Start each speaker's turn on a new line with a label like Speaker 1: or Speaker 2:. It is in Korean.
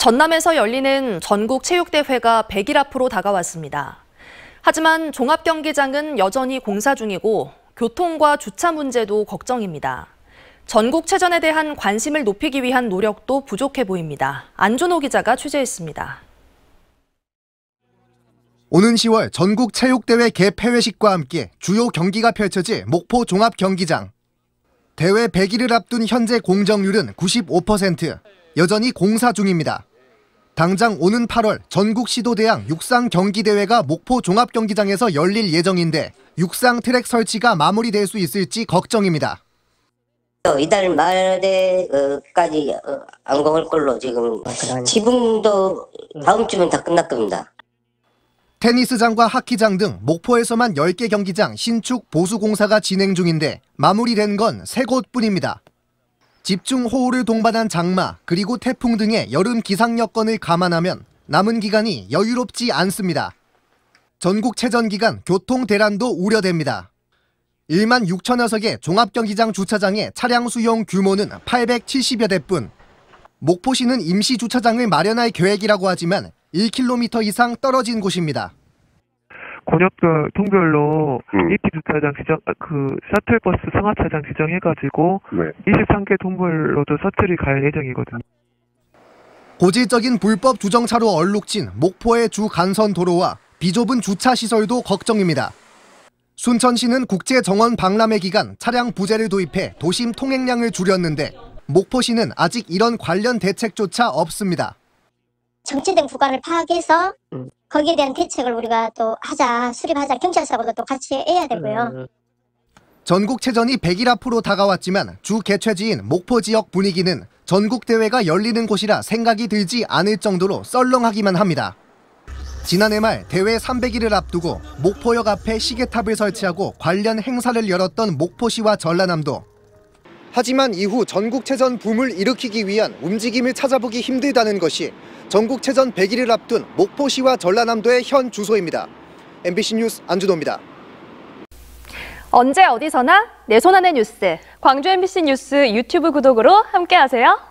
Speaker 1: 전남에서 열리는 전국 체육대회가 100일 앞으로 다가왔습니다. 하지만 종합경기장은 여전히 공사 중이고 교통과 주차 문제도 걱정입니다. 전국체전에 대한 관심을 높이기 위한 노력도 부족해 보입니다. 안준호 기자가 취재했습니다.
Speaker 2: 오는 10월 전국 체육대회 개폐회식과 함께 주요 경기가 펼쳐질 목포 종합경기장. 대회 100일을 앞둔 현재 공정률은 95%, 여전히 공사 중입니다. 당장 오는 8월 전국 시도대항 육상 경기대회가 목포 종합경기장에서 열릴 예정인데 육상 트랙 설치가 마무리될 수 있을지 걱정입니다.
Speaker 1: 어, 이달 말에까지 어, 안공할 걸로 지금 지붕도 다음 주면 다 끝날 겁니다.
Speaker 2: 테니스장과 하키장 등 목포에서만 10개 경기장 신축 보수공사가 진행 중인데 마무리된 건3 곳뿐입니다. 집중 호우를 동반한 장마 그리고 태풍 등의 여름 기상 여건을 감안하면 남은 기간이 여유롭지 않습니다. 전국 체전 기간 교통 대란도 우려됩니다. 1만 6천여 석의 종합경기장 주차장의 차량 수용 규모는 870여 대뿐. 목포시는 임시 주차장을 마련할 계획이라고 하지만 1km 이상 떨어진 곳입니다.
Speaker 1: 권역별 통별로 음. 입지 주차장 지정 아, 그 셔틀버스 승하차장 지정해가지고 네. 23개 통별로도 셔틀이 갈 예정이거든요.
Speaker 2: 고질적인 불법 주정차로 얼룩진 목포의 주 간선 도로와 비좁은 주차 시설도 걱정입니다. 순천시는 국제 정원 박람회 기간 차량 부재를 도입해 도심 통행량을 줄였는데 목포시는 아직 이런 관련 대책조차 없습니다. 정체된 구간을 파악해서 음. 거기에 대한 대책을 우리가 또 하자 수립하자 경찰서하고도 또 같이 해야 되고요. 음. 전국체전이 100일 앞으로 다가왔지만 주 개최지인 목포 지역 분위기는 전국대회가 열리는 곳이라 생각이 들지 않을 정도로 썰렁하기만 합니다. 지난해 말 대회 300일을 앞두고 목포역 앞에 시계탑을 설치하고 관련 행사를 열었던 목포시와 전라남도. 하지만 이후 전국체전 붐을 일으키기 위한 움직임을 찾아보기 힘들다는 것이 전국체전 100일을 앞둔 목포시와 전라남도의 현 주소입니다. MBC 뉴스 안준호입니다.
Speaker 1: 언제 어디서나 내 손안의 뉴스. 광주 MBC 뉴스 유튜브 구독으로 함께하세요.